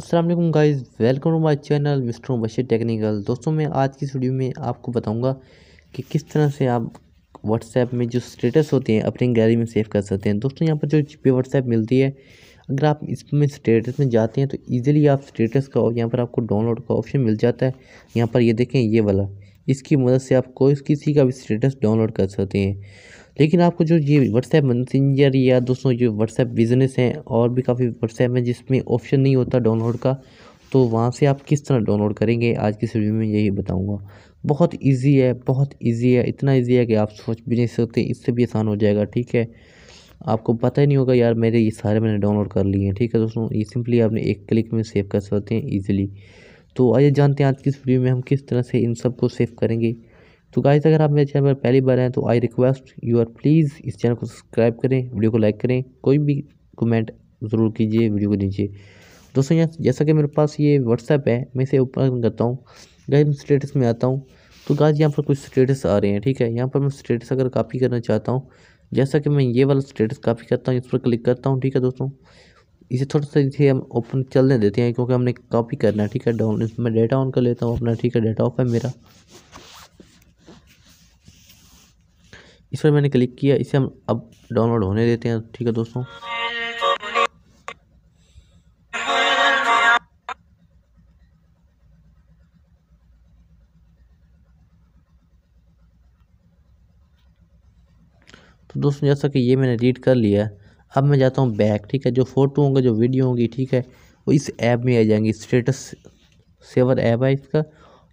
Aslam guys welcome to my channel mister Bashir technical दोस्तों मैं आज की वीडियो में आपको बताऊंगा कि किस तरह से आप व्हाट्सएप में जो स्टेटस होते हैं अपनी गैलरी में सेव कर सकते हैं दोस्तों यहाँ पर जो पे व्हाट्सएप मिलती है अगर आप इसमें स्टेटस में जाते हैं तो ईज़िली आप स्टेटस का यहाँ पर आपको डाउनलोड का ऑप्शन मिल जाता है यहाँ पर ये देखें ये वाला इसकी मदद से आप कोई किसी का भी स्टेटस डाउनलोड कर सकते हैं लेकिन आपको जो ये व्हाट्सएप मैसेंजर या दोस्तों जो व्हाट्सएप बिजनेस हैं और भी काफ़ी व्हाट्सएप हैं जिसमें ऑप्शन नहीं होता डाउनलोड का तो वहाँ से आप किस तरह डाउनलोड करेंगे आज की वीडियो में यही बताऊँगा बहुत ईजी है बहुत ईजी है इतना ईजी है कि आप सोच भी नहीं सकते इससे भी आसान हो जाएगा ठीक है आपको पता ही नहीं होगा यार मेरे ये सारे मैंने डाउनलोड कर लिए हैं ठीक है दोस्तों ये सिंपली आपने एक क्लिक में सेव कर सकते हैं ईजिली तो आइए जानते हैं आज की इस वीडियो में हम किस तरह से इन सब को सेव करेंगे तो गाइस अगर आप मेरे चैनल पर पहली बार हैं तो I request you are please इस चैनल को सब्सक्राइब करें वीडियो को लाइक करें कोई भी कमेंट ज़रूर कीजिए वीडियो को दीजिए दोस्तों यहाँ जैसा कि मेरे पास ये व्हाट्सएप है मैं इसे ओपन करता हूँ गाइस स्टेटस में आता हूँ तो गाइस यहाँ पर कुछ स्टेटस आ रहे हैं ठीक है यहाँ पर मैं स्टेटस अगर कापी करना चाहता हूँ जैसा कि मैं ये वाला स्टेटस कापी करता हूँ इस पर क्लिक करता हूँ ठीक है दोस्तों इसे थोड़ा सा इसे हम ओपन चलने देते हैं क्योंकि हमने कॉपी करना है ठीक है डाउन मैं डेटा ऑन कर लेता हूँ अपना ठीक है डेटा ऑफ है मेरा इस पर मैंने क्लिक किया इसे हम अब डाउनलोड होने देते हैं ठीक है दोस्तों तो दोस्तों जैसा कि ये मैंने रीड कर लिया है अब मैं जाता हूँ बैक ठीक है जो फ़ोटो होंगे जो वीडियो होंगी ठीक है वो इस ऐप में आ जाएंगी स्टेटस सेवर ऐप है इसका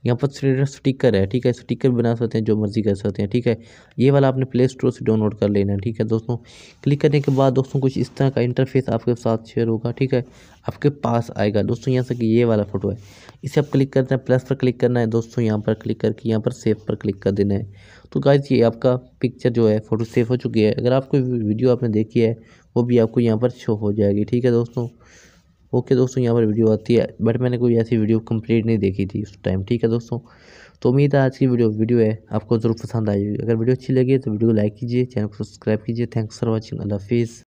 यहाँ पर स्टिकर है ठीक है स्टिकर बना सकते हैं जो मर्जी कर सकते हैं ठीक है ये वाला आपने प्ले स्टोर से डाउनलोड कर लेना है ठीक है दोस्तों क्लिक करने के बाद दोस्तों कुछ इस तरह का इंटरफेस आपके साथ शेयर होगा ठीक है आपके पास आएगा दोस्तों यहाँ से कि ये वाला फ़ोटो है इसे आप क्लिक करते हैं प्लस पर क्लिक करना है दोस्तों यहाँ पर क्लिक करके यहाँ पर सेव पर क्लिक कर देना है तो गाइज ये आपका पिक्चर जो है फ़ोटो सेव हो चुकी है अगर आपको वीडियो आपने देखी है वो भी आपको यहाँ पर शो हो जाएगी ठीक है दोस्तों ओके दोस्तों यहाँ पर वीडियो आती है बट मैंने कोई ऐसी वीडियो कंप्लीट नहीं देखी थी उस टाइम ठीक है दोस्तों तो उम्मीद है आज की वीडियो वीडियो है आपको ज़रूर पसंद आएगी अगर वीडियो अच्छी लगी तो वीडियो को लाइक कीजिए चैनल को सब्सक्राइब कीजिए थैंक्स फॉर वॉचिंग अल्लाफिज़